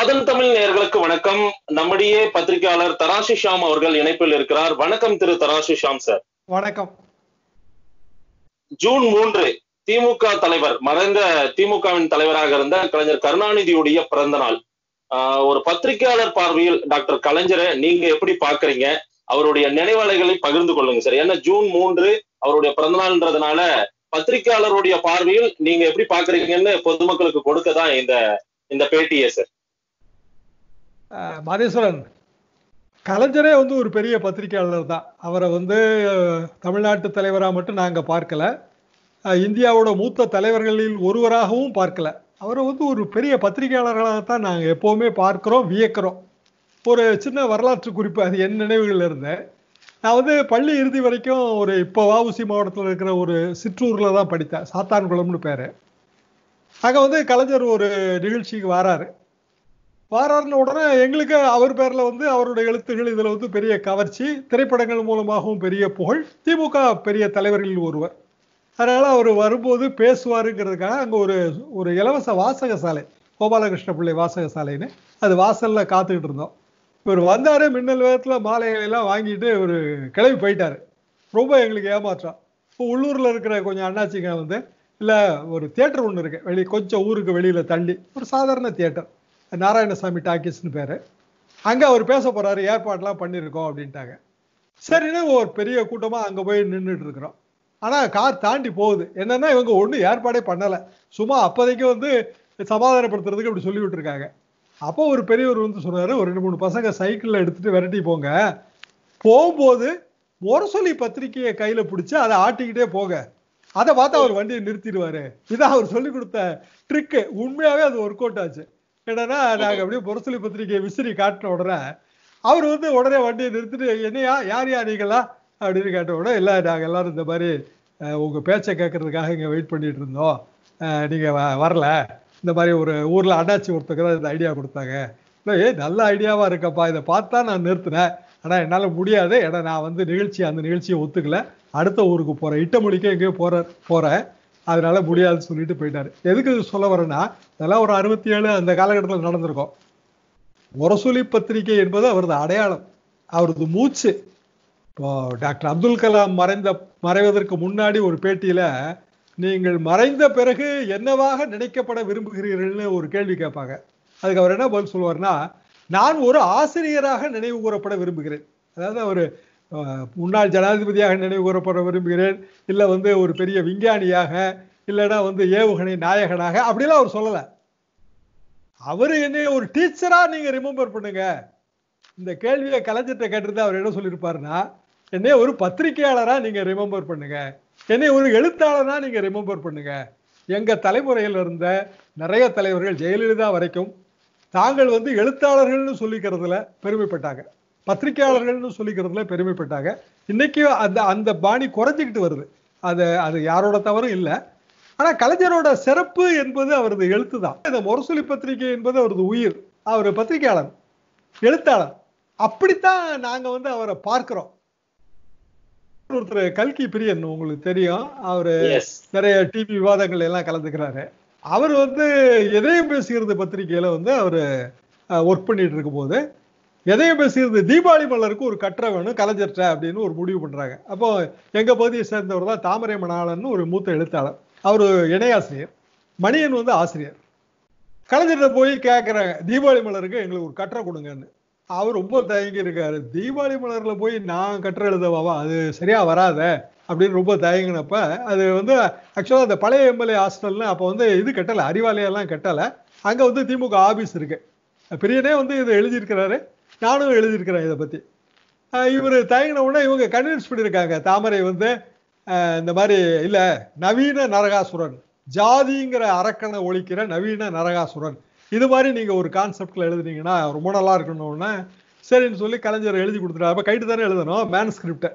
காதல் தமிழ் நேர்களுக்கு வணக்கம் நம்முடைய பத்திரிகையாளர் தராசி ஷாம் அவர்கள் இணைப்பில் இருக்கிறார் வணக்கம் திரு தராசி ஷாம் சார் வணக்கம் ஜூன் மூன்று திமுக தலைவர் மறைந்த திமுகவின் தலைவராக இருந்த கலைஞர் கருணாநிதியுடைய பிறந்த நாள் ஒரு பத்திரிகையாளர் பார்வையில் டாக்டர் கலைஞரை நீங்க எப்படி பாக்குறீங்க அவருடைய நினைவலைகளை பகிர்ந்து கொள்ளுங்க சார் ஏன்னா ஜூன் மூன்று அவருடைய பிறந்த நாள்ன்றதுனால பத்திரிகையாளருடைய பார்வையில் நீங்க எப்படி பாக்குறீங்கன்னு பொதுமக்களுக்கு கொடுக்க தான் இந்த இந்த பேட்டியே சார் மாதேஸ்வரன் கலைஞரே வந்து ஒரு பெரிய பத்திரிகையாளர் தான் அவரை வந்து தமிழ்நாட்டு தலைவராக மட்டும் நாங்கள் பார்க்கல இந்தியாவோட மூத்த தலைவர்களில் ஒருவராகவும் பார்க்கல அவரை வந்து ஒரு பெரிய தான் நாங்கள் எப்போவுமே பார்க்குறோம் வியக்கிறோம் ஒரு சின்ன வரலாற்று குறிப்பு அது என் நினைவுகள் இருந்தேன் நான் வந்து பள்ளி இறுதி வரைக்கும் ஒரு இப்போ வாவுசி மாவட்டத்தில் இருக்கிற ஒரு சிற்றூரில் தான் படித்தேன் சாத்தான்குளம்னு பேர் அங்கே வந்து கலைஞர் ஒரு நிகழ்ச்சிக்கு வராரு வாரார்ன உடனே எங்களுக்கு அவர் பேர்ல வந்து அவருடைய எழுத்துகள் இதுல வந்து பெரிய கவர்ச்சி திரைப்படங்கள் மூலமாகவும் பெரிய புகழ் திமுக பெரிய தலைவர்களில் ஒருவர் அதனால அவர் வரும்போது பேசுவாருங்கிறதுக்காக அங்க ஒரு ஒரு இலவச வாசக சாலை கோபாலகிருஷ்ண பிள்ளை வாசக சாலைன்னு அது வாசல்ல காத்துக்கிட்டு இருந்தோம் இவர் வந்தாரு மின்னல் வேகத்துல மாலைகளெல்லாம் வாங்கிட்டு ஒரு கிளம்பி போயிட்டாரு ரொம்ப எங்களுக்கு ஏமாற்றம் இப்போ உள்ளூர்ல இருக்கிற கொஞ்சம் அண்ணாச்சிங்க வந்து இல்லை ஒரு தியேட்டர் ஒன்று இருக்கு வெளியே கொஞ்சம் ஊருக்கு வெளியில தள்ளி ஒரு சாதாரண தியேட்டர் நாராயணசாமி டாக்கிஸ்னு பேர் அங்கே அவர் பேச போகிறாரு ஏற்பாடெலாம் பண்ணியிருக்கோம் அப்படின்ட்டாங்க சரின்னு ஒரு பெரிய கூட்டமாக அங்கே போய் நின்றுட்டு இருக்கிறோம் ஆனால் கார் தாண்டி போகுது என்னன்னா இவங்க ஒன்றும் ஏற்பாடே பண்ணலை சும்மா அப்போதைக்கு வந்து சமாதானப்படுத்துறதுக்கு அப்படி சொல்லி விட்டுருக்காங்க அப்போ ஒரு பெரியவர் வந்து சொன்னார் ஒரு ரெண்டு மூணு பசங்க சைக்கிளில் எடுத்துகிட்டு விரட்டி போங்க போகும்போது முரசொலி பத்திரிகையை கையில் பிடிச்சி அதை ஆட்டிக்கிட்டே போங்க அதை பார்த்து அவர் வண்டியை நிறுத்திடுவாரு இதான் அவர் சொல்லி கொடுத்த ட்ரிக்கு உண்மையாகவே அது ஒர்க் அவுட் ஆச்சு என்னன்னா நாங்க அப்படியே முரசொலி பத்திரிகையை விசிறி காட்டின உடனே அவர் வந்து உடனே வண்டியை நிறுத்திட்டு என்னையா யார் யார் நீங்களா அப்படின்னு கேட்ட உடனே இல்லை நாங்கள் எல்லாரும் இந்த மாதிரி உங்கள் பேச்சை கேட்கறதுக்காக இங்கே வெயிட் பண்ணிட்டு இருந்தோம் நீங்கள் வரல இந்த மாதிரி ஒரு ஊரில் அண்ணாச்சி ஒருத்தக்க இந்த ஐடியா கொடுத்தாங்க இல்லை ஏ நல்ல ஐடியாவாக இருக்கப்பா இதை பார்த்தா நான் நிறுத்தினேன் ஆனால் என்னால் முடியாது ஏன்னா நான் வந்து நிகழ்ச்சி அந்த நிகழ்ச்சியை ஒத்துக்கல அடுத்த ஊருக்கு போகிறேன் மொழிக்கே எங்கேயோ போகிற போகிறேன் அதனால முடியாதுன்னு சொல்லிட்டு போயிட்டாரு எதுக்கு சொல்ல வரேன்னா இதெல்லாம் ஒரு அறுபத்தி ஏழு அந்த காலகட்டத்தில் நடந்திருக்கும் முரசொலி பத்திரிகை என்பது அவரது அடையாளம் அவரது மூச்சு இப்போ டாக்டர் அப்துல் கலாம் மறைந்த மறைவதற்கு முன்னாடி ஒரு பேட்டியில நீங்கள் மறைந்த பிறகு என்னவாக நினைக்கப்பட விரும்புகிறீர்கள்னு ஒரு கேள்வி கேட்பாங்க அதுக்கு அவர் என்ன பதில் சொல்லுவார்னா நான் ஒரு ஆசிரியராக நினைவு கூறப்பட விரும்புகிறேன் அதாவது அவர் முன்னாள் ஜனாதிபதியாக நினைவு கூறப்பட விரும்புகிறேன் இல்லை வந்து ஒரு பெரிய விஞ்ஞானியாக இல்லைன்னா வந்து ஏவுகணை நாயகனாக அப்படிலாம் அவர் சொல்லலை அவர் என்ன ஒரு டீச்சராக நீங்கள் ரிமெம்பர் பண்ணுங்க இந்த கேள்வியை கலைஞர்கிட்ட கேட்டிருந்தா அவர் என்ன சொல்லியிருப்பாருன்னா என்னைய ஒரு பத்திரிகையாளராக நீங்கள் ரிமெம்பர் பண்ணுங்க என்னை ஒரு எழுத்தாளராக நீங்கள் ரிமெம்பர் பண்ணுங்க எங்கள் தலைமுறையில் இருந்த நிறைய தலைவர்கள் ஜெயலலிதா வரைக்கும் தாங்கள் வந்து எழுத்தாளர்கள்னு சொல்லிக்கிறதுல பெருமைப்பட்டாங்க பத்திரிகையாளர்கள்னு சொல்லிக்கிறதுல பெருமைப்பட்டாங்க இன்னைக்கு அந்த அந்த பாணி குறைஞ்சிக்கிட்டு வருது அது அது யாரோட தவறும் இல்லை ஆனா கலைஞரோட சிறப்பு என்பது அவரது எழுத்து தான் இந்த முரசொலி பத்திரிகை என்பது அவரது உயிர் அவர் பத்திரிகையாளர் எழுத்தாளர் அப்படித்தான் நாங்க வந்து அவரை பார்க்கிறோம் ஒருத்தர் கல்கி பிரியன் உங்களுக்கு தெரியும் அவரு நிறைய டிவி விவாதங்கள் எல்லாம் கலந்துக்கிறாரு அவர் வந்து எதையும் பேசுகிறது பத்திரிகையில வந்து அவர் ஒர்க் பண்ணிட்டு இருக்கும் போது எதையும் பேசியது தீபாவளி மலருக்கு ஒரு கற்ற வேணும் கலைஞர்கிட்ட அப்படின்னு ஒரு முடிவு பண்றாங்க அப்போ எங்க பகுதியை சேர்ந்தவர் தான் தாமரை மணாளன் ஒரு மூத்த எழுத்தாளர் அவர் இணையாசிரியர் மணியன் வந்து ஆசிரியர் கலைஞர்கிட்ட போய் கேட்குறாங்க தீபாவளி மலருக்கு எங்களுக்கு ஒரு கற்ற கொடுங்கன்னு அவர் ரொம்ப தயங்கி இருக்காரு தீபாவளி மலர்ல போய் நான் கற்ற எழுதவாவா அது சரியா வராத அப்படின்னு ரொம்ப தயங்கினப்ப அது வந்து ஆக்சுவலாக அந்த பழைய எம்எல்ஏ ஹாஸ்டல்னு அப்போ வந்து இது கட்டலை அறிவாலயெல்லாம் கட்டலை அங்கே வந்து திமுக ஆஃபீஸ் இருக்கு பெரியனே வந்து இதை எழுதியிருக்கிறாரு நானும் எழுதியிருக்கிறேன் இதை பற்றி இவர் தயங்கின உடனே இவங்க கன்வின்ஸ் பண்ணியிருக்காங்க தாமரை வந்து இந்த மாதிரி இல்லை நவீன நரகாசுரன் ஜாதிங்கிற அரக்கனை ஒழிக்கிற நவீன நரகாசுரன் இது மாதிரி நீங்கள் ஒரு கான்செப்ட்ல எழுதுனீங்கன்னா ரொம்ப நல்லா இருக்கணும்னா சரின்னு சொல்லி கலைஞர் எழுதி கொடுத்துட்டாரு அப்போ கைட்டு தானே எழுதணும் மேனுஸ்கிரிப்டை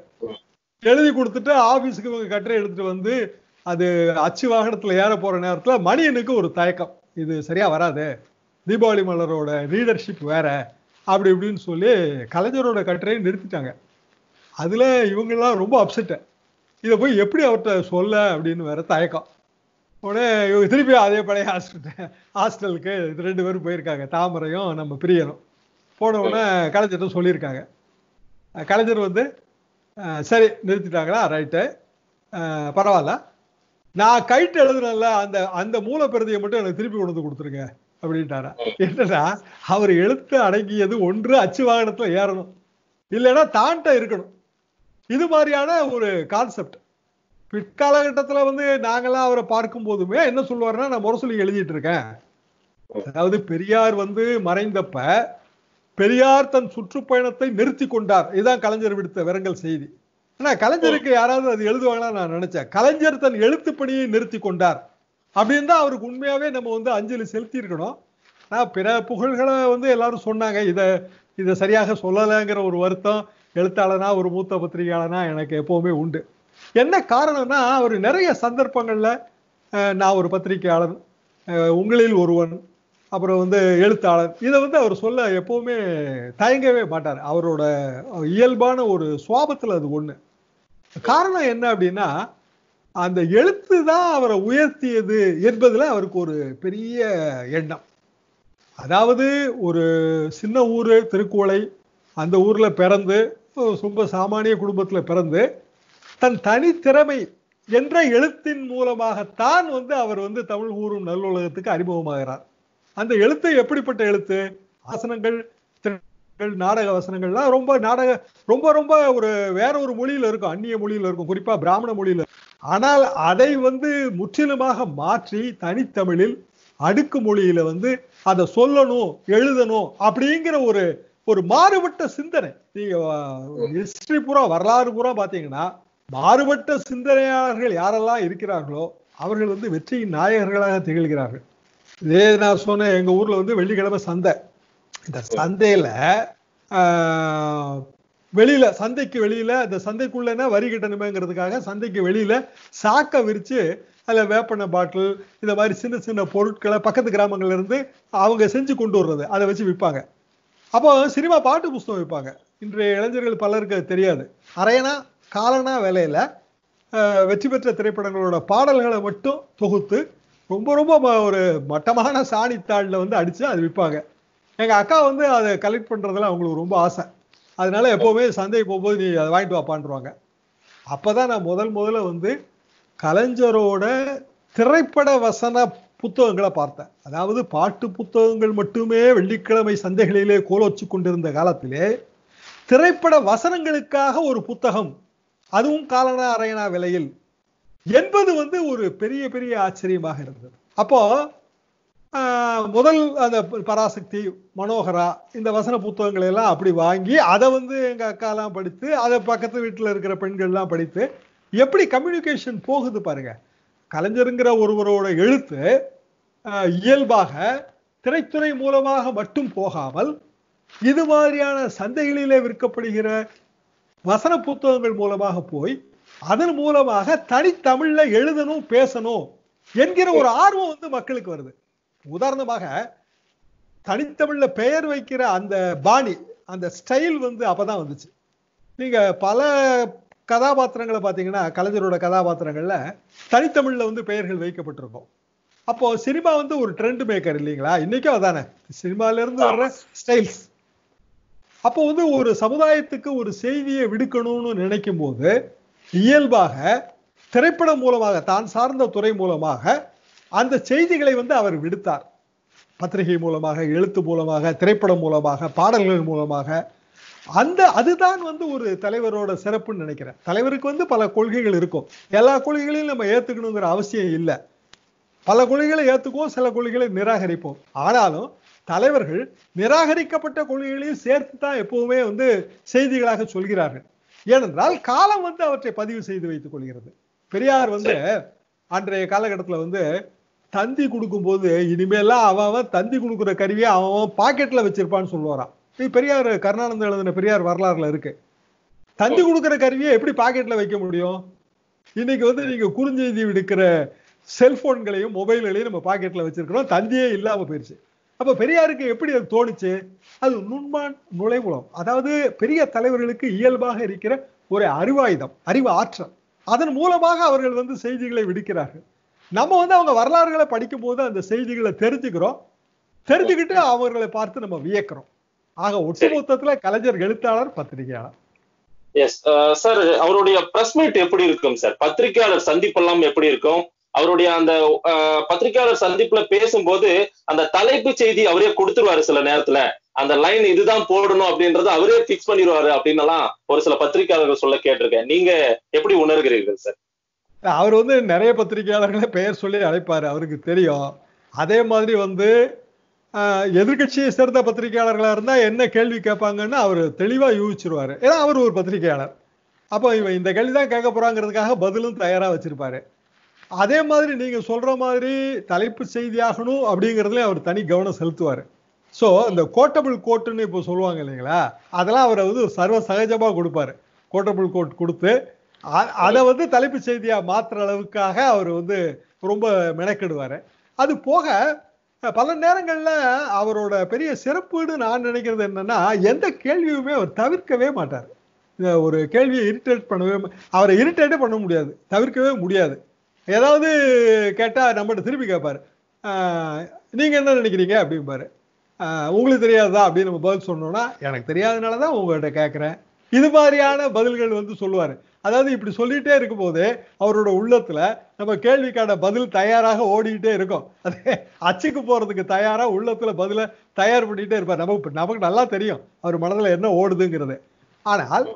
எழுதி கொடுத்துட்டு ஆபீஸுக்கு இவங்க கட்டுரை எடுத்துட்டு வந்து அது அச்சு வாகனத்தில் ஏற போகிற நேரத்தில் மணியனுக்கு ஒரு தயக்கம் இது சரியா வராது தீபாவளி மலரோட ரீடர்ஷிப் வேற அப்படி இப்படின்னு சொல்லி கலைஞரோட கட்டுரையை நிறுத்திட்டாங்க அதில் இவங்கெல்லாம் ரொம்ப அப்செட்டு இதை போய் எப்படி அவர்கிட்ட சொல்ல அப்படின்னு வேற தயக்கம் உடனே இவங்க திருப்பி அதே பழைய ஹாஸ்டல் ஹாஸ்டலுக்கு இது ரெண்டு பேரும் போயிருக்காங்க தாமரையும் நம்ம பிரியனும் போன உடனே கலைஞர்கிட்ட சொல்லியிருக்காங்க கலைஞர் வந்து சரி நிறுத்திட்டாங்களா ரைட்டு பரவாயில்ல நான் கைட்டு எழுதுனேன்ல அந்த அந்த மூலப்பிரதியை மட்டும் எனக்கு திருப்பி கொண்டு வந்து கொடுத்துருங்க அப்படின்ட்டாரா என்னன்னா அவர் எழுத்து அடங்கியது ஒன்று அச்சு வாகனத்துல ஏறணும் இல்லைன்னா தாண்ட இருக்கணும் இது மாதிரியான ஒரு கான்செப்ட் பிற்காலகட்டத்துல வந்து நாங்கெல்லாம் அவரை பார்க்கும் போதுமே என்ன சொல்லுவாருன்னா நான் முரசொலி எழுதிட்டு இருக்கேன் அதாவது பெரியார் வந்து மறைந்தப்ப பெரியார் தன் சுற்றுப்பயணத்தை நிறுத்தி கொண்டார் இதுதான் கலைஞர் விடுத்த விரங்கல் செய்தி ஆனா கலைஞருக்கு யாராவது அது எழுதுவாங்களா நான் நினைச்சேன் கலைஞர் தன் எழுத்துப்பணியை நிறுத்தி கொண்டார் அப்படின்னு தான் அவருக்கு உண்மையாகவே நம்ம வந்து அஞ்சலி செலுத்தி இருக்கணும் பிற புகழ்களை வந்து எல்லாரும் சொன்னாங்க இதை இதை சரியாக சொல்லலைங்கிற ஒரு வருத்தம் எழுத்தாளனா ஒரு மூத்த பத்திரிகையாளனா எனக்கு எப்போவுமே உண்டு என்ன காரணம்னா அவர் நிறைய சந்தர்ப்பங்களில் நான் ஒரு பத்திரிகையாளன் உங்களில் ஒருவன் அப்புறம் வந்து எழுத்தாளர் இதை வந்து அவர் சொல்ல எப்பவுமே தயங்கவே மாட்டார் அவரோட இயல்பான ஒரு சுவாபத்தில் அது ஒன்று காரணம் என்ன அப்படின்னா அந்த எழுத்து தான் அவரை உயர்த்தியது என்பதுல அவருக்கு ஒரு பெரிய எண்ணம் அதாவது ஒரு சின்ன ஊர் திருக்குவளை அந்த ஊர்ல பிறந்து ரொம்ப சாமானிய குடும்பத்துல பிறந்து தன் தனித்திறமை என்ற எழுத்தின் மூலமாகத்தான் வந்து அவர் வந்து தமிழ் ஊரும் நல்லுலகத்துக்கு அறிமுகமாகிறார் அந்த எழுத்து எப்படிப்பட்ட எழுத்து ஆசனங்கள் நாடக வசனங்கள்லாம் ரொம்ப நாடக ரொம்ப ரொம்ப ஒரு வேற ஒரு மொழியில இருக்கும் அந்நிய மொழியில இருக்கும் குறிப்பா பிராமண மொழியில ஆனால் அதை வந்து முற்றிலுமாக மாற்றி தனித்தமிழில் அடுக்கு மொழியில வந்து அதை சொல்லணும் எழுதணும் அப்படிங்கிற ஒரு ஒரு மாறுபட்ட சிந்தனை நீங்க ஹிஸ்டரி பூரா வரலாறு பூரா பாத்தீங்கன்னா மாறுபட்ட சிந்தனையாளர்கள் யாரெல்லாம் இருக்கிறார்களோ அவர்கள் வந்து வெற்றியின் நாயகர்களாக திகழ்கிறார்கள் இதே நான் சொன்னேன் எங்க ஊர்ல வந்து வெள்ளிக்கிழமை சந்தை இந்த சந்தையில வெளியில சந்தைக்கு வெளியில அந்த சந்தைக்குள்ள வரி கட்டணுமேங்கிறதுக்காக சந்தைக்கு வெளியில சாக்க விரிச்சு அதில் வேப்பன பாட்டில் இந்த மாதிரி சின்ன சின்ன பொருட்களை பக்கத்து கிராமங்கள்ல இருந்து அவங்க செஞ்சு கொண்டு வர்றது அதை வச்சு விற்பாங்க அப்போ சினிமா பாட்டு புஸ்தகம் விற்பாங்க இன்றைய இளைஞர்கள் பலருக்கு தெரியாது அரையனா காலனா வேலையில வெற்றி பெற்ற திரைப்படங்களோட பாடல்களை மட்டும் தொகுத்து ரொம்ப ரொம்ப ஒரு மட்டமான சாணித்தாளில் வந்து அடிச்சு அது விற்பாங்க எங்க அக்கா வந்து அதை கலெக்ட் பண்றதுல அவங்களுக்கு ரொம்ப ஆசை அதனால எப்பவுமே சந்தைக்கு போகும்போது நீ அதை வாங்கிட்டு வாப்பான்றாங்க அப்பதான் நான் முதல் முதல்ல வந்து கலைஞரோட திரைப்பட வசன புத்தகங்களை பார்த்தேன் அதாவது பாட்டு புத்தகங்கள் மட்டுமே வெள்ளிக்கிழமை சந்தைகளிலே கோலோச்சு கொண்டிருந்த காலத்திலே திரைப்பட வசனங்களுக்காக ஒரு புத்தகம் அதுவும் காலனா அரையனா விலையில் என்பது வந்து ஒரு பெரிய பெரிய ஆச்சரியமாக இருந்தது அப்போ முதல் அந்த பராசக்தி மனோகரா இந்த வசன புத்தகங்களை எல்லாம் அப்படி வாங்கி அதை வந்து அக்கா அக்காலாம் படித்து அதை பக்கத்து வீட்டில் இருக்கிற பெண்கள் எல்லாம் படித்து எப்படி கம்யூனிகேஷன் போகுது பாருங்க கலைஞருங்கிற ஒருவரோட எழுத்து இயல்பாக திரைத்துறை மூலமாக மட்டும் போகாமல் இது மாதிரியான சந்தைகளிலே விற்கப்படுகிற வசன புத்தகங்கள் மூலமாக போய் அதன் மூலமாக தனித்தமிழ்ல எழுதணும் பேசணும் என்கிற ஒரு ஆர்வம் வந்து மக்களுக்கு வருது உதாரணமாக தனித்தமிழ்ல பெயர் வைக்கிற அந்த பாணி அந்த ஸ்டைல் வந்து அப்பதான் வந்துச்சு நீங்க பல கதாபாத்திரங்களை பார்த்தீங்கன்னா கலைஞரோட கதாபாத்திரங்கள்ல தனித்தமிழ்ல வந்து பெயர்கள் வைக்கப்பட்டிருக்கும் அப்போ சினிமா வந்து ஒரு ட்ரெண்ட் மேக்கர் இல்லைங்களா இன்னைக்கும் அதானே சினிமால இருந்து வர்ற ஸ்டைல்ஸ் அப்போ வந்து ஒரு சமுதாயத்துக்கு ஒரு செய்தியை விடுக்கணும்னு நினைக்கும் போது இயல்பாக திரைப்படம் மூலமாக தான் சார்ந்த துறை மூலமாக அந்த செய்திகளை வந்து அவர் விடுத்தார் பத்திரிகை மூலமாக எழுத்து மூலமாக திரைப்படம் மூலமாக பாடல்கள் மூலமாக அந்த அதுதான் வந்து ஒரு தலைவரோட சிறப்புன்னு நினைக்கிறேன் தலைவருக்கு வந்து பல கொள்கைகள் இருக்கும் எல்லா கொள்கைகளையும் நம்ம ஏத்துக்கணுங்கிற அவசியம் இல்லை பல கொள்கைகளை ஏத்துக்குவோம் சில கொள்கைகளை நிராகரிப்போம் ஆனாலும் தலைவர்கள் நிராகரிக்கப்பட்ட கொள்கைகளையும் சேர்த்து தான் எப்பவுமே வந்து செய்திகளாக சொல்கிறார்கள் ஏனென்றால் காலம் வந்து அவற்றை பதிவு செய்து வைத்துக் கொள்கிறது பெரியார் வந்து அன்றைய காலகட்டத்தில் வந்து தந்தி கொடுக்கும்போது இனிமேலாம் அவன் தந்தி கொடுக்குற கருவியை அவன் பாக்கெட்ல வச்சிருப்பான்னு சொல்லுவாரான் பெரியார் கருணானந்த எழுதின பெரியார் வரலாறுல இருக்கு தந்தி கொடுக்குற கருவியை எப்படி பாக்கெட்ல வைக்க முடியும் இன்னைக்கு வந்து நீங்க குறுஞ்செய்தி விடுக்கிற செல்போன்களையும் மொபைல்களையும் நம்ம பாக்கெட்ல வச்சிருக்கிறோம் தந்தியே இல்லாம போயிருச்சு அப்ப பெரியாருக்கு எப்படி அது தோணுச்சு அது நுண்மான் நுழைவுலம் அதாவது பெரிய தலைவர்களுக்கு இயல்பாக இருக்கிற ஒரு அறிவாயுதம் அறிவு ஆற்றல் அதன் மூலமாக அவர்கள் வந்து செய்திகளை விடுக்கிறார்கள் நம்ம வந்து அவங்க வரலாறுகளை படிக்கும் போது அந்த செய்திகளை தெரிஞ்சுக்கிறோம் தெரிஞ்சுக்கிட்டு அவர்களை பார்த்து நம்ம வியக்கிறோம் ஆக ஒட்டுமொத்தத்துல கலைஞர் எழுத்தாளர் பத்திரிகையாளர் எஸ் சார் uh, அவருடைய பிரஸ் மீட் எப்படி இருக்கும் சார் பத்திரிகையாளர் சந்திப்பெல்லாம் எப்படி இருக்கும் அவருடைய அந்த uh, பத்திரிகையாளர் சந்திப்புல பேசும்போது அந்த தலைப்பு செய்தி அவரே கொடுத்துருவாரு சில நேரத்துல அந்த லைன் இதுதான் போடணும் அப்படின்றத அவரே பிக்ஸ் பண்ணிடுவாரு அப்படின்னு எல்லாம் ஒரு சில பத்திரிகையாளர்கள் சொல்ல கேட்டிருக்கேன் நீங்க எப்படி உணர்கிறீர்கள் சார் அவர் வந்து நிறைய பத்திரிகையாளர்களை பெயர் சொல்லி அழைப்பார் அவருக்கு தெரியும் அதே மாதிரி வந்து எதிர்கட்சியை சேர்ந்த பத்திரிகையாளர்களாக இருந்தால் என்ன கேள்வி கேட்பாங்கன்னு அவர் தெளிவாக யூகிச்சிருவார் ஏன்னா அவர் ஒரு பத்திரிகையாளர் அப்போ இவன் இந்த கேள்வி தான் கேட்க போகிறாங்கிறதுக்காக பதிலும் தயாராக வச்சுருப்பாரு அதே மாதிரி நீங்கள் சொல்கிற மாதிரி தலைப்பு செய்தியாகணும் அப்படிங்கிறதுலேயும் அவர் தனி கவனம் செலுத்துவார் ஸோ இந்த கோட்டபிள் கோட்டுன்னு இப்போ சொல்லுவாங்க இல்லைங்களா அதெல்லாம் அவர் வந்து சர்வ சகஜமாக கொடுப்பாரு கோட்டபிள் கோட் கொடுத்து அதை வந்து தலைப்பு செய்தியா மாற்றுற அளவுக்காக அவர் வந்து ரொம்ப மெனக்கெடுவாரு அது போக பல நேரங்கள்ல அவரோட பெரிய சிறப்புன்னு நான் நினைக்கிறது என்னன்னா எந்த கேள்வியுமே அவர் தவிர்க்கவே மாட்டார் ஒரு கேள்வியை இரிட்டேட் பண்ணவே அவரை இரிட்டேட்டே பண்ண முடியாது தவிர்க்கவே முடியாது ஏதாவது கேட்டால் நம்மகிட்ட திருப்பி கேட்பாரு நீங்கள் என்ன நினைக்கிறீங்க அப்படிம்பாரு உங்களுக்கு தெரியாதா அப்படின்னு நம்ம பதில் சொன்னோம்னா எனக்கு தெரியாதனால தான் உங்கள்கிட்ட கேட்குறேன் இது மாதிரியான பதில்கள் வந்து சொல்லுவார் அதாவது இப்படி சொல்லிட்டே இருக்கும் போது அவரோட உள்ளத்துல நம்ம கேள்விக்கான பதில் தயாராக ஓடிக்கிட்டே இருக்கும் அதே அச்சுக்கு போறதுக்கு தயாரா உள்ளத்துல பதில தயார் பண்ணிட்டே இருப்பார் நமக்கு நமக்கு நல்லா தெரியும் அவர் மனதுல என்ன ஓடுதுங்கிறது ஆனால்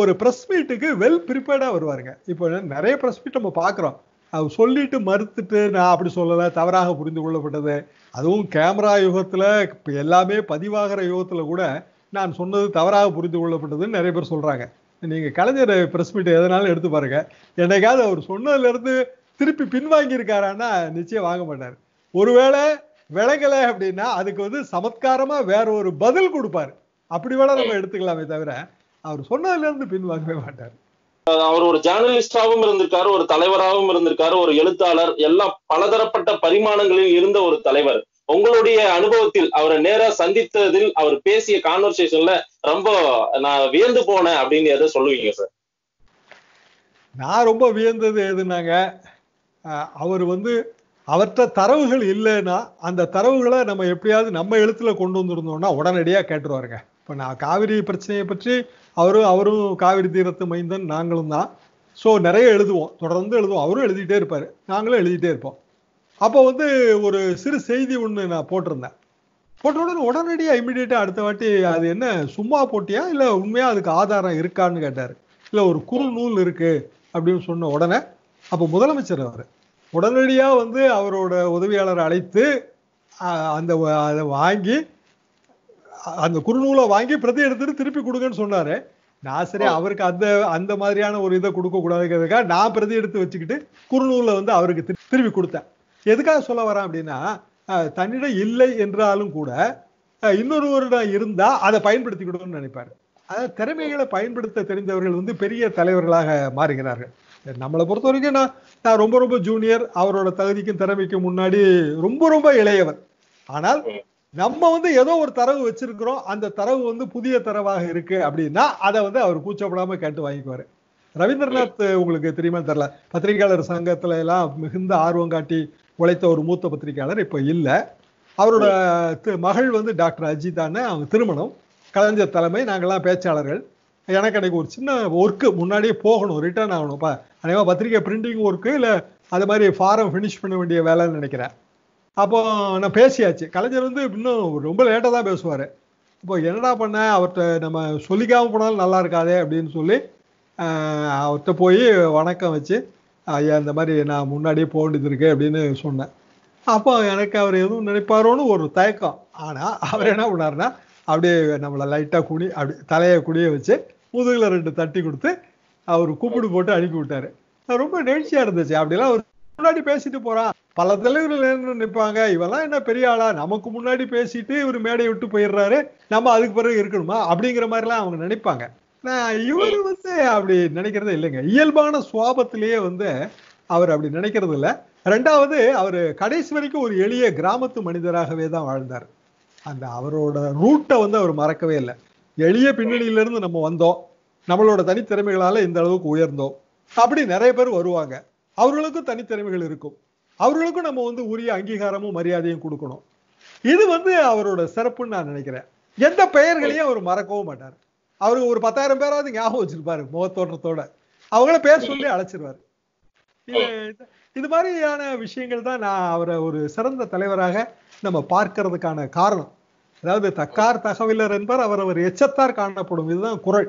ஒரு ப்ரெஸ் மீட்டுக்கு வெல் ப்ரிப்பேர்டா வருவாருங்க இப்போ நிறைய ப்ரெஸ் மீட் நம்ம பாக்குறோம் அவர் சொல்லிட்டு மறுத்துட்டு நான் அப்படி சொல்லலை தவறாக புரிந்து கொள்ளப்பட்டது அதுவும் கேமரா யுகத்துல எல்லாமே பதிவாகிற யுகத்துல கூட நான் சொன்னது தவறாக புரிந்து கொள்ளப்பட்டதுன்னு நிறைய பேர் சொல்றாங்க நீங்க கலைஞர் பிரஸ் மீட் எதனாலும் எடுத்து பாருங்க என்னைக்காவது அவர் சொன்னதுல இருந்து திருப்பி பின்வாங்கி இருக்காரான்னா நிச்சயம் வாங்க மாட்டார் ஒருவேளை விளங்கலை அப்படின்னா அதுக்கு வந்து சமத்காரமா வேற ஒரு பதில் கொடுப்பாரு அப்படி வேணா நம்ம எடுத்துக்கலாமே தவிர அவர் சொன்னதுல இருந்து பின்வாங்கவே மாட்டார் அவர் ஒரு ஜேர்னலிஸ்டாவும் இருந்திருக்காரு ஒரு தலைவராகவும் இருந்திருக்காரு ஒரு எழுத்தாளர் எல்லாம் பலதரப்பட்ட பரிமாணங்களில் இருந்த ஒரு தலைவர் உங்களுடைய அனுபவத்தில் அவரை நேரா சந்தித்ததில் அவர் பேசிய கான்வர்சேஷன்ல ரொம்ப நான் வியந்து போனேன் அப்படின்னு எதை சொல்லுவீங்க சார் நான் ரொம்ப வியந்தது எதுனாங்க அவர் வந்து அவர்கிட்ட தரவுகள் இல்லைன்னா அந்த தரவுகளை நம்ம எப்படியாவது நம்ம எழுத்துல கொண்டு வந்திருந்தோம்னா உடனடியாக கேட்டுருவாருங்க இப்போ நான் காவிரி பிரச்சனையை பற்றி அவரும் அவரும் காவிரி தீரத்து மைந்தன் நாங்களும் தான் ஸோ நிறைய எழுதுவோம் தொடர்ந்து எழுதுவோம் அவரும் எழுதிட்டே இருப்பார் நாங்களும் எழுதிட்டே இருப்போம் அப்போ வந்து ஒரு சிறு செய்தி ஒன்று நான் போட்டிருந்தேன் போட்ட உடனே உடனடியாக இமீடியட்டாக அடுத்த வாட்டி அது என்ன சும்மா போட்டியா இல்லை உண்மையாக அதுக்கு ஆதாரம் இருக்கான்னு கேட்டார் இல்லை ஒரு குறு நூல் இருக்கு அப்படின்னு சொன்ன உடனே அப்போ முதலமைச்சர் அவர் உடனடியாக வந்து அவரோட உதவியாளரை அழைத்து அந்த அதை வாங்கி அந்த குறுநூலை வாங்கி பிரதி எடுத்துட்டு திருப்பி கொடுங்கன்னு சொன்னாரு நான் சரி அவருக்கு அந்த அந்த மாதிரியான ஒரு இதை கொடுக்க கூடாதுங்கிறதுக்காக நான் பிரதி எடுத்து வச்சுக்கிட்டு குறுநூலை வந்து அவருக்கு திருப்பி கொடுத்தேன் எதுக்காக சொல்ல வரேன் அப்படின்னா தன்னிடம் இல்லை என்றாலும் கூட இன்னொருவரிடம் இருந்தா அதை பயன்படுத்திக்கணும்னு நினைப்பாரு அதாவது திறமைகளை பயன்படுத்த தெரிந்தவர்கள் வந்து பெரிய தலைவர்களாக மாறுகிறார்கள் நம்மளை பொறுத்த வரைக்கும் நான் நான் ரொம்ப ரொம்ப ஜூனியர் அவரோட தகுதிக்கும் திறமைக்கும் முன்னாடி ரொம்ப ரொம்ப இளையவர் ஆனால் நம்ம வந்து ஏதோ ஒரு தரவு வச்சிருக்கிறோம் அந்த தரவு வந்து புதிய தரவாக இருக்கு அப்படின்னா அதை வந்து அவர் கூச்சப்படாம கேட்டு வாங்கிக்குவாரு ரவீந்திரநாத் உங்களுக்கு தெரியுமா தெரியல பத்திரிகையாளர் சங்கத்துல எல்லாம் மிகுந்த ஆர்வம் காட்டி உழைத்த ஒரு மூத்த பத்திரிகையாளர் இப்போ இல்லை அவரோட மகள் வந்து டாக்டர் அஜிதான அவங்க திருமணம் கலைஞர் தலைமை நாங்கள்லாம் பேச்சாளர்கள் எனக்கு அன்றைக்கி ஒரு சின்ன ஒர்க்கு முன்னாடியே போகணும் ரிட்டர்ன் ஆகணும் இப்போ அதேமாதிரி பத்திரிகை பிரிண்டிங் ஒர்க்கு இல்லை அது மாதிரி ஃபாரம் ஃபினிஷ் பண்ண வேண்டிய வேலைன்னு நினைக்கிறேன் அப்போ நான் பேசியாச்சு கலைஞர் வந்து இன்னும் ரொம்ப லேட்டாக தான் பேசுவார் இப்போ என்னடா பண்ண அவர்கிட்ட நம்ம சொல்லிக்காமல் போனாலும் நல்லா இருக்காதே அப்படின்னு சொல்லி அவர்கிட்ட போய் வணக்கம் வச்சு ஐயா இந்த மாதிரி நான் முன்னாடியே போக வேண்டியது இருக்கு அப்படின்னு சொன்னேன் அப்போ எனக்கு அவர் எதுவும் நினைப்பாரோன்னு ஒரு தயக்கம் ஆனால் அவர் என்ன பண்ணாருன்னா அப்படியே நம்மளை லைட்டாக குனி அப்படி தலையை குடிய வச்சு முதுகில் ரெண்டு தட்டி கொடுத்து அவர் கூப்பிடு போட்டு அனுப்பி விட்டாரு ரொம்ப நெழ்ச்சியா இருந்துச்சு அப்படிலாம் அவர் முன்னாடி பேசிட்டு போறான் பல தலைவர்கள் நிற்பாங்க இவெல்லாம் என்ன பெரிய ஆளா நமக்கு முன்னாடி பேசிட்டு இவர் மேடையை விட்டு போயிடுறாரு நம்ம அதுக்கு பிறகு இருக்கணுமா அப்படிங்கிற மாதிரிலாம் அவங்க நினைப்பாங்க நான் இவர் வந்து அப்படி நினைக்கிறதே இல்லைங்க இயல்பான சுவாபத்திலேயே வந்து அவர் அப்படி நினைக்கிறது இல்லை ரெண்டாவது அவர் கடைசி வரைக்கும் ஒரு எளிய கிராமத்து மனிதராகவே தான் வாழ்ந்தார் அந்த அவரோட ரூட்டை வந்து அவர் மறக்கவே இல்லை எளிய பின்னணியிலிருந்து நம்ம வந்தோம் நம்மளோட தனித்திறமைகளால இந்த அளவுக்கு உயர்ந்தோம் அப்படி நிறைய பேர் வருவாங்க அவர்களுக்கும் தனித்திறமைகள் இருக்கும் அவர்களுக்கும் நம்ம வந்து உரிய அங்கீகாரமும் மரியாதையும் கொடுக்கணும் இது வந்து அவரோட சிறப்புன்னு நான் நினைக்கிறேன் எந்த பெயர்களையும் அவர் மறக்கவும் மாட்டார் அவருக்கு ஒரு பத்தாயிரம் பேராவது ஞாபகம் வச்சிருப்பாரு முகத்தோற்றத்தோட அவங்கள பேர் சொல்லி அழைச்சிருவாரு இது மாதிரியான விஷயங்கள் தான் நான் அவரை ஒரு சிறந்த தலைவராக நம்ம பார்க்கறதுக்கான காரணம் அதாவது தக்கார் தகவலர் என்பார் அவர் அவர் எச்சத்தார் காணப்படும் இதுதான் குரல்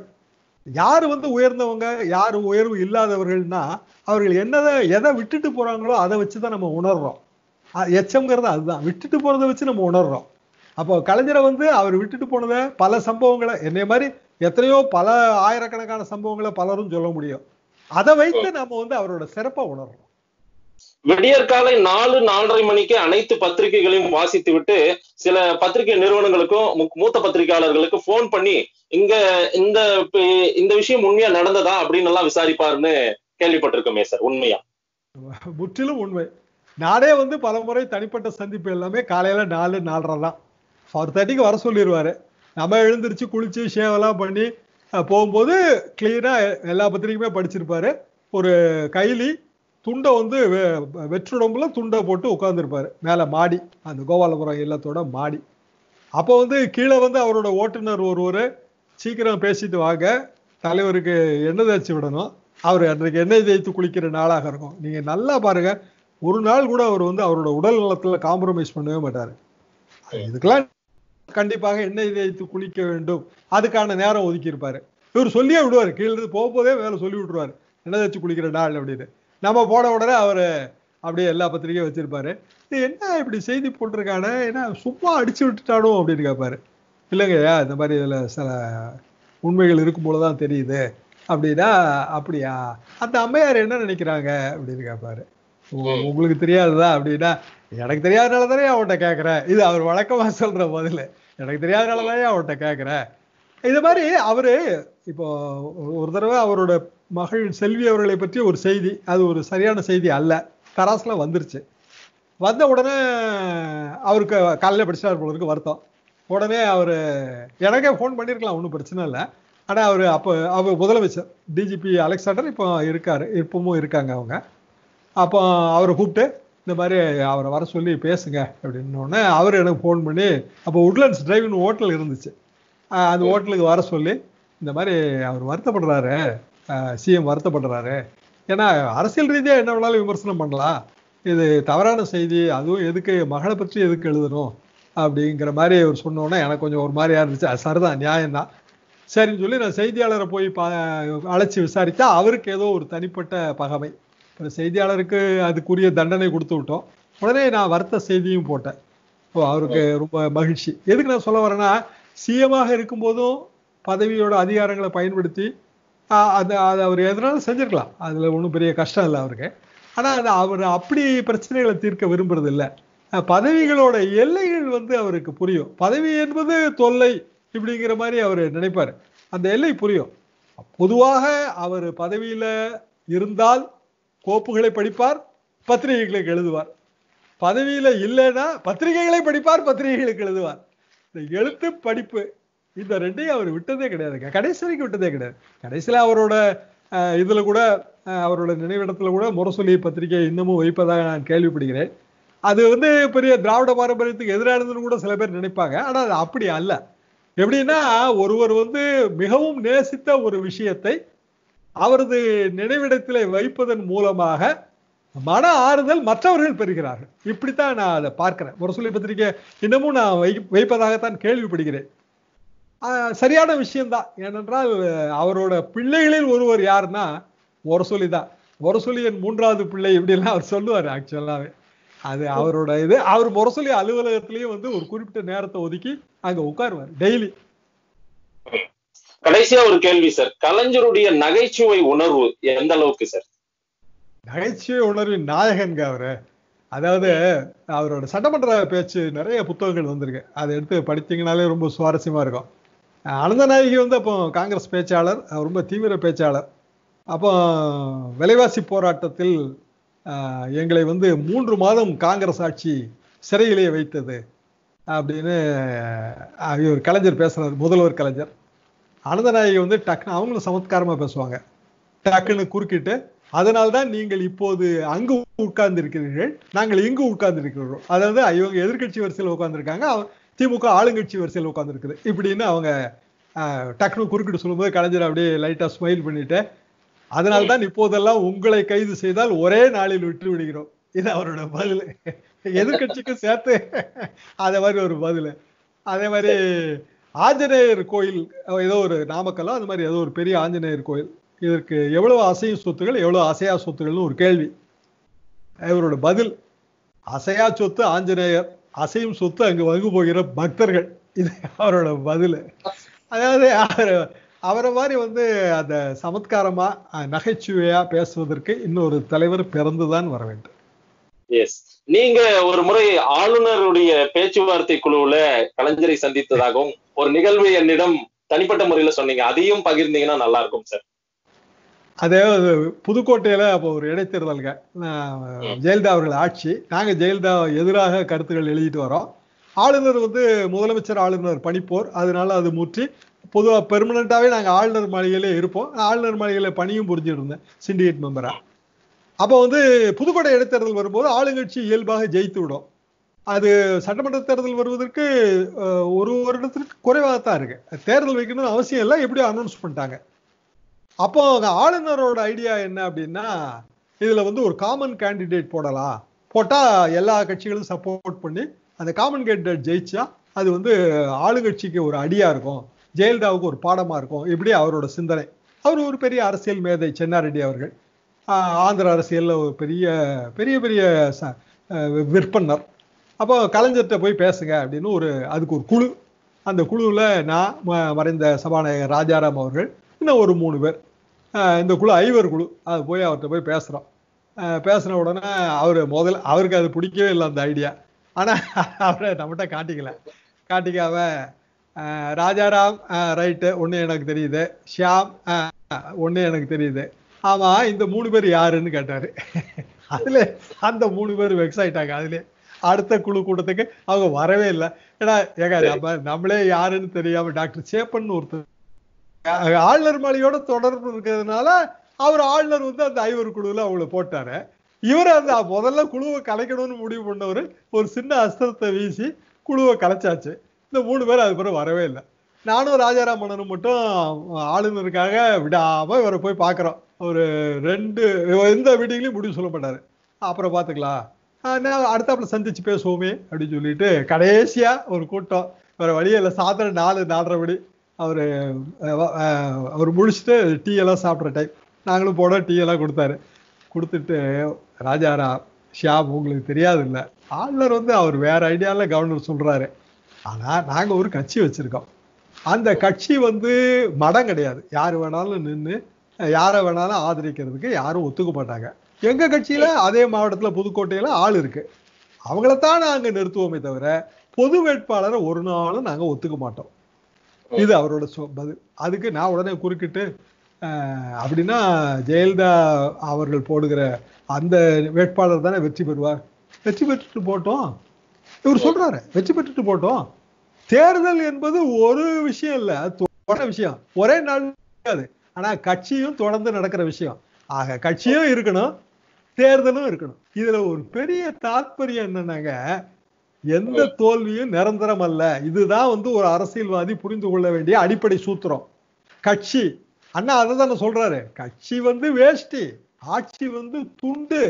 யார் வந்து உயர்ந்தவங்க யார் உயர்வு இல்லாதவர்கள்னா அவர்கள் என்னதை எதை விட்டுட்டு போறாங்களோ அதை வச்சுதான் நம்ம உணர்றோம் எச்சம்ங்கிறது அதுதான் விட்டுட்டு போறதை வச்சு நம்ம உணர்றோம் அப்போ கலைஞரை வந்து அவர் விட்டுட்டு போனதை பல சம்பவங்களை என்னைய மாதிரி எத்தனையோ பல ஆயிரக்கணக்கான சம்பவங்களை பலரும் சொல்ல முடியும் அதை வைத்து நாம வந்து அவரோட சிறப்பை உணர்றோம் விடியற்காலை நாலு நாலரை மணிக்கு அனைத்து பத்திரிகைகளையும் வாசித்து விட்டு சில பத்திரிகை நிறுவனங்களுக்கும் மூத்த பத்திரிகையாளர்களுக்கும் போன் பண்ணி இங்க இந்த இந்த விஷயம் உண்மையா நடந்ததா அப்படின்னு எல்லாம் விசாரிப்பாருன்னு கேள்விப்பட்டிருக்கோமே சார் உண்மையா முற்றிலும் உண்மை நானே வந்து பல முறை தனிப்பட்ட சந்திப்பு எல்லாமே காலையில நாலு நாலரை தான் ஃபோர் தேர்ட்டிக்கு வர சொல்லிடுவாரு நம்ம எழுந்திரிச்சு குளிச்சு ஷேவெல்லாம் பண்ணி போகும்போது கிளீனா எல்லா பத்திரிகையுமே படிச்சிருப்பாரு ஒரு கைலி துண்டை வந்து வெற்றுடம்புல துண்டை போட்டு உட்காந்துருப்பாரு மேலே மாடி அந்த கோபாலபுரம் இல்லத்தோட மாடி அப்போ வந்து கீழே வந்து அவரோட ஓட்டுநர் ஒருவர் சீக்கிரம் பேசிட்டு வாங்க தலைவருக்கு எண்ணெய் தேய்ச்சி விடணும் அவர் அன்றைக்கு எண்ணெய் தேய்த்து குளிக்கிற நாளாக இருக்கும் நீங்கள் நல்லா பாருங்க ஒரு நாள் கூட அவர் வந்து அவரோட உடல் நலத்தில் காம்ப்ரமைஸ் பண்ணவே மாட்டார் இதுக்கெல்லாம் கண்டிப்பாக எண்ணெய் தேய்த்து குளிக்க வேண்டும் அதுக்கான நேரம் ஒதுக்கி இருப்பாரு இவர் சொல்லியே விடுவார் கீழிருந்து போகும்போதே வேலை சொல்லி விட்டுருவாரு எண்ணெய் தேய்ச்சி குளிக்கிற நாள் அப்படின்னு நம்ம போன உடனே அவர் அப்படியே எல்லா பத்திரிகையும் வச்சிருப்பாரு என்ன இப்படி செய்தி போட்டிருக்கான ஏன்னா சும்மா அடிச்சு விட்டுட்டானோ அப்படின்னு கேட்பாரு இல்லைங்கய்யா இந்த மாதிரி இதில் சில உண்மைகள் இருக்கும் போலதான் தெரியுது அப்படின்னா அப்படியா அந்த அம்மையார் என்ன நினைக்கிறாங்க அப்படின்னு கேட்பாரு உங்களுக்கு தெரியாததா அப்படின்னா எனக்கு தெரியாதனால தானே அவன்கிட்ட கேட்கறேன் இது அவர் வழக்கமா சொல்ற பதில் எனக்கு தெரியாதனால தானே அவன்கிட்ட கேட்கறேன் இது மாதிரி அவரு இப்போ ஒரு தடவை அவரோட மகள் செல்வி அவர்களை பற்றி ஒரு செய்தி அது ஒரு சரியான செய்தி அல்ல தராசுல வந்துருச்சு வந்த உடனே அவருக்கு காலையில் படிச்சார் பொழுதுக்கு வருத்தம் உடனே அவர் எனக்கே ஃபோன் பண்ணியிருக்கலாம் ஒன்றும் பிரச்சனை இல்லை ஆனால் அவர் அப்போ அவர் முதலமைச்சர் டிஜிபி அலெக்சாண்டர் இப்போ இருக்காரு இப்பவும் இருக்காங்க அவங்க அப்போ அவரை கூப்பிட்டு இந்த மாதிரி அவரை வர சொல்லி பேசுங்க அப்படின்னோடனே அவர் எனக்கு ஃபோன் பண்ணி அப்போ உட்லண்ட்ஸ் டிரைவின் ஹோட்டல் இருந்துச்சு அந்த ஹோட்டலுக்கு வர சொல்லி இந்த மாதிரி அவர் வருத்தப்படுறாரு சிஎம் வருத்தப்படுறாரு ஏன்னா அரசியல் ரீதியாக என்ன வேணாலும் விமர்சனம் பண்ணலாம் இது தவறான செய்தி அதுவும் எதுக்கு மகளை பற்றி எதுக்கு எழுதணும் அப்படிங்கிற மாதிரி அவர் சொன்னோன்னே எனக்கு கொஞ்சம் ஒரு மாதிரியா இருந்துச்சு அது சரிதான் நியாயம்தான் சரின்னு சொல்லி நான் செய்தியாளரை போய் பா அழைச்சி விசாரித்தா அவருக்கு ஏதோ ஒரு தனிப்பட்ட பகமை இப்போ செய்தியாளருக்கு அதுக்குரிய தண்டனை கொடுத்து விட்டோம் உடனே நான் வருத்த செய்தியும் போட்டேன் இப்போ அவருக்கு ரொம்ப மகிழ்ச்சி எதுக்கு நான் சொல்ல வரேன்னா சிஎமாக இருக்கும்போதும் பதவியோட அதிகாரங்களை பயன்படுத்தி அது அது அவர் எதனாலும் செஞ்சிருக்கலாம் அதில் ஒன்றும் பெரிய கஷ்டம் இல்லை அவருக்கு ஆனால் அது அவர் அப்படி பிரச்சனைகளை தீர்க்க விரும்புறது இல்லை பதவிகளோட எல்லைகள் வந்து அவருக்கு புரியும் பதவி என்பது தொல்லை இப்படிங்கிற மாதிரி அவர் நினைப்பார் அந்த எல்லை புரியும் பொதுவாக அவர் பதவியில் இருந்தால் கோப்புகளை படிப்பார் பத்திரிகைகளை எழுதுவார் பதவியில இல்லைன்னா பத்திரிகைகளை படிப்பார் பத்திரிகைகளுக்கு எழுதுவார் இந்த எழுத்து படிப்பு இந்த ரெண்டையும் அவர் விட்டதே கிடையாது கடைசி வரைக்கும் விட்டதே கிடையாது கடைசியில அவரோட இதுல கூட அவரோட நினைவிடத்துல கூட முரசொலி பத்திரிகை இன்னமும் வைப்பதாக நான் கேள்விப்படுகிறேன் அது வந்து பெரிய திராவிட பாரம்பரியத்துக்கு எதிரானதுன்னு கூட சில பேர் நினைப்பாங்க ஆனா அது அப்படி அல்ல எப்படின்னா ஒருவர் வந்து மிகவும் நேசித்த ஒரு விஷயத்தை அவரது நினைவிடத்தில் வைப்பதன் மூலமாக மன ஆறுதல் மற்றவர்கள் பெறுகிறார்கள் இப்படித்தான் நான் அதை பார்க்கிறேன் முரசொலி பத்திரிகை இன்னமும் நான் வை வைப்பதாகத்தான் கேள்விப்படுகிறேன் சரியான விஷயம்தான் ஏனென்றால் அவரோட பிள்ளைகளில் ஒருவர் யாருன்னா ஒரசொலி தான் ஒரசொலியின் மூன்றாவது பிள்ளை இப்படிலாம் அவர் சொல்லுவார் ஆக்சுவலாகவே அது அவரோட இது அவர் முரசொலி அலுவலகத்திலேயே வந்து ஒரு குறிப்பிட்ட நேரத்தை ஒதுக்கி அங்க உட்காருவார் டெய்லி கடைசியா ஒரு கேள்வி சார் கலைஞருடைய நகைச்சுவை உணர்வு எந்த அளவுக்கு சார் நகைச்சுவை உணர்வின் நாயகன்க அவரு அதாவது அவரோட சட்டமன்ற பேச்சு நிறைய புத்தகங்கள் வந்திருக்கு அதை எடுத்து படித்தீங்கனாலே ரொம்ப சுவாரஸ்யமா இருக்கும் அனந்தநாயகி வந்து அப்போ காங்கிரஸ் பேச்சாளர் ரொம்ப தீவிர பேச்சாளர் அப்போ விலைவாசி போராட்டத்தில் எங்களை வந்து மூன்று மாதம் காங்கிரஸ் ஆட்சி சிறையிலேயே வைத்தது அப்படின்னு ஒரு கலைஞர் பேசுறாரு முதல்வர் கலைஞர் அனந்தநாயகி வந்து டக்குன்னு அவங்களும் சமத்காரமா பேசுவாங்க டக்குன்னு குறுக்கிட்டு அதனால்தான் நீங்கள் இப்போது அங்கு உட்கார்ந்து இருக்கிறீர்கள் நாங்கள் இங்கு உட்கார்ந்து இருக்கிறோம் அதாவது இவங்க எதிர்கட்சி வரிசையில் உட்கார்ந்துருக்காங்க திமுக ஆளுங்கட்சி வரிசையில் உட்காந்துருக்குது இப்படின்னு அவங்க டக்குனு குறுக்கிட்டு சொல்லும்போது கலைஞர் அப்படியே லைட்டா ஸ்மைல் பண்ணிட்டு அதனால்தான் இப்போதெல்லாம் உங்களை கைது செய்தால் ஒரே நாளில் விட்டு விடுகிறோம் இது அவரோட பதில் எதிர்கட்சிக்கும் சேர்த்து அதே மாதிரி ஒரு பதில் அதே மாதிரி ஆஞ்சநேயர் கோயில் ஏதோ ஒரு நாமக்கல்லோ அது மாதிரி ஏதோ ஒரு பெரிய ஆஞ்சநேயர் கோயில் இதற்கு எவ்வளவு அசையும் சொத்துகள் எவ்வளவு அசையா சொத்துகள்னு ஒரு கேள்வி இவரோட பதில் அசையா சொத்து ஆஞ்சநேயர் அசையும் சொத்து அங்கு வங்கு போகிற பக்தர்கள் இது அவரோட பதில் அதாவது அவர் அவரை மாதிரி வந்து அந்த சமத்காரமா நகைச்சுவையா பேசுவதற்கு இன்னொரு தலைவர் பிறந்துதான் வர வேண்டும் எஸ் நீங்க ஒரு முறை ஆளுநருடைய பேச்சுவார்த்தை குழுவுல கலைஞரை சந்தித்ததாகவும் ஒரு நிகழ்வு என்னிடம் தனிப்பட்ட முறையில சொன்னீங்க அதையும் பகிர்ந்தீங்கன்னா நல்லா இருக்கும் சார் அதே புதுக்கோட்டையில அப்போ ஒரு இடைத்தேர்தலுங்க ஜெயலலிதா அவர்கள் ஆட்சி நாங்க ஜெயலலிதா எதிராக கருத்துக்கள் எழுதிட்டு வரோம் ஆளுநர் வந்து முதலமைச்சர் ஆளுநர் பணிப்போர் அதனால அது முற்றி பொதுவாக பெர்மனண்டாவே நாங்கள் ஆளுநர் மாளிகையிலே இருப்போம் ஆளுநர் மாளிகையில் பணியும் புரிஞ்சுட்டு இருந்தேன் சிண்டிகேட் மெம்பரா அப்போ வந்து புதுப்படை இடைத்தேர்தல் வரும்போது ஆளுங்கட்சி இயல்பாக ஜெயித்து விடும் அது சட்டமன்ற தேர்தல் வருவதற்கு ஒரு வருடத்திற்கு குறைவாக தான் இருக்கு தேர்தல் வைக்கணும்னு அவசியம் இல்லை எப்படியோ அனௌன்ஸ் பண்ணிட்டாங்க அப்போ ஆளுநரோட ஐடியா என்ன அப்படின்னா இதுல வந்து ஒரு காமன் கேண்டிடேட் போடலாம் போட்டா எல்லா கட்சிகளும் சப்போர்ட் பண்ணி அந்த காமன் கேண்டிடேட் ஜெயிச்சா அது வந்து ஆளுங்கட்சிக்கு ஒரு அடியா இருக்கும் ஜெயலலிதாவுக்கு ஒரு பாடமா இருக்கும் இப்படி அவரோட சிந்தனை அவர் ஒரு பெரிய அரசியல் மேதை சென்னாரெட்டி அவர்கள் ஆந்திர அரசியலில் ஒரு பெரிய பெரிய பெரிய விற்பனர் அப்போ கலைஞர்கிட்ட போய் பேசுங்க அப்படின்னு ஒரு அதுக்கு ஒரு குழு அந்த குழுவில் நான் மறைந்த சபாநாயகர் ராஜாராம் அவர்கள் இன்னும் ஒரு மூணு பேர் இந்த குழு ஐவர் குழு அது போய் அவர்கிட்ட போய் பேசுகிறோம் பேசின உடனே அவர் முதல்ல அவருக்கு அது பிடிக்கவே இல்லை அந்த ஐடியா ஆனால் அவரை நம்மகிட்ட காட்டிக்கல காட்டிக்காம ராஜாராம் ரைட்டு ஒன்று எனக்கு தெரியுது ஷியாம் ஒன்று எனக்கு தெரியுது ஆமா இந்த மூணு பேர் யாருன்னு கேட்டாரு அதுல அந்த மூணு பேர் வெக்ஸ் ஆயிட்டாங்க அதுல அடுத்த குழு கூட்டத்துக்கு அவங்க வரவே இல்லை ஏன்னா ஏக நம்மளே யாருன்னு தெரியாம டாக்டர் சேப்பன் ஒருத்தர் ஆளுநர் மலையோட தொடர்பு இருக்கிறதுனால அவர் ஆளுநர் வந்து அந்த ஐவர் குழுவில் அவங்களை போட்டாரு இவர் அந்த முதல்ல குழுவை கலைக்கணும்னு முடிவு பண்ணவர் ஒரு சின்ன அஸ்திரத்தை வீசி குழுவை கலைச்சாச்சு இந்த மூணு பேர் அது வரவே இல்லை நானும் மன்னனும் மட்டும் ஆளுநருக்காக விடாம இவரை போய் பாக்குறோம் ஒரு ரெண்டு எந்த மீட்டிங்லையும் முடிவு சொல்ல மாட்டாரு அப்புறம் பார்த்துக்கலாம் நான் அடுத்தாப்புல சந்திச்சு பேசுவோமே அப்படின்னு சொல்லிட்டு கடைசியா ஒரு கூட்டம் வேற வழியே இல்லை நாலு நாலரை மணி அவர் அவர் முடிச்சுட்டு டீ எல்லாம் சாப்பிட்ற டைம் நாங்களும் போட டீ எல்லாம் கொடுத்தாரு கொடுத்துட்டு ராஜாரா ஷியாப் உங்களுக்கு தெரியாது இல்லை ஆளுநர் வந்து அவர் வேற ஐடியால கவர்னர் சொல்றாரு ஆனால் நாங்கள் ஒரு கட்சி வச்சிருக்கோம் அந்த கட்சி வந்து மடம் கிடையாது யார் வேணாலும் நின்று யாரை வேணாலும் ஆதரிக்கிறதுக்கு யாரும் ஒத்துக்க மாட்டாங்க எங்க கட்சியில அதே மாவட்டத்துல புதுக்கோட்டையில ஆள் இருக்கு அவங்களத்தான் நாங்க நிறுத்துவோமே தவிர பொது வேட்பாளரை ஒரு நாளும் நாங்க ஒத்துக்க மாட்டோம் இது அவரோட பதில் அதுக்கு நான் உடனே குறுக்கிட்டு அப்படின்னா ஜெயலலிதா அவர்கள் போடுகிற அந்த வேட்பாளர் தானே வெற்றி பெறுவார் வெற்றி பெற்றுட்டு போட்டோம் இவர் சொல்றாரு வெற்றி பெற்றுட்டு போட்டோம் தேர்தல் என்பது ஒரு விஷயம் இல்ல விஷயம் ஒரே நாள் ஆனா கட்சியும் தொடர்ந்து நடக்கிற விஷயம் ஆக கட்சியும் இருக்கணும் தேர்தலும் இருக்கணும் இதுல ஒரு பெரிய தாற்பயம் என்னன்னாங்க எந்த தோல்வியும் நிரந்தரம் அல்ல இதுதான் வந்து ஒரு அரசியல்வாதி புரிந்து கொள்ள வேண்டிய அடிப்படை சூத்திரம் கட்சி அண்ணா அதை சொல்றாரு கட்சி வந்து வேஷ்டி ஆட்சி வந்து துண்டு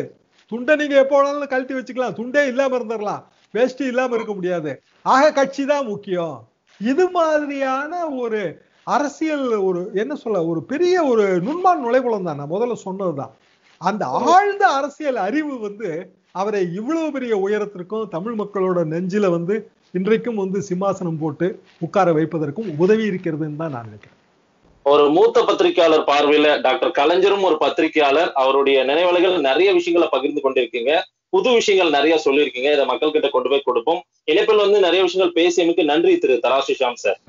துண்டை நீங்க எப்போ வேணாலும் கழட்டி வச்சுக்கலாம் துண்டே இல்லாம இருந்துடலாம் வேஷ்டி இல்லாம இருக்க முடியாது ஆக கட்சி தான் முக்கியம் இது மாதிரியான ஒரு அரசியல் ஒரு என்ன சொல்ல ஒரு பெரிய ஒரு நுண்மான் நுழைவுலம் தான் நான் முதல்ல சொன்னதுதான் அந்த ஆழ்ந்த அரசியல் அறிவு வந்து அவரை இவ்வளவு பெரிய உயரத்திற்கும் தமிழ் மக்களோட நெஞ்சில வந்து இன்றைக்கும் வந்து சிம்மாசனம் போட்டு உட்கார வைப்பதற்கும் உதவி இருக்கிறதுன்னு தான் நான் நினைக்கிறேன் ஒரு மூத்த பத்திரிகையாளர் பார்வையில டாக்டர் கலைஞரும் ஒரு பத்திரிகையாளர் அவருடைய நினைவலைகள் நிறைய விஷயங்களை பகிர்ந்து கொண்டிருக்கீங்க புது விஷயங்கள் நிறைய சொல்லியிருக்கீங்க இதை மக்கள் கிட்ட கொண்டு போய் கொடுப்போம் இணைப்பில் வந்து நிறைய விஷயங்கள் பேசியமைக்கு நன்றி திரு தராசு ஷாம் சார்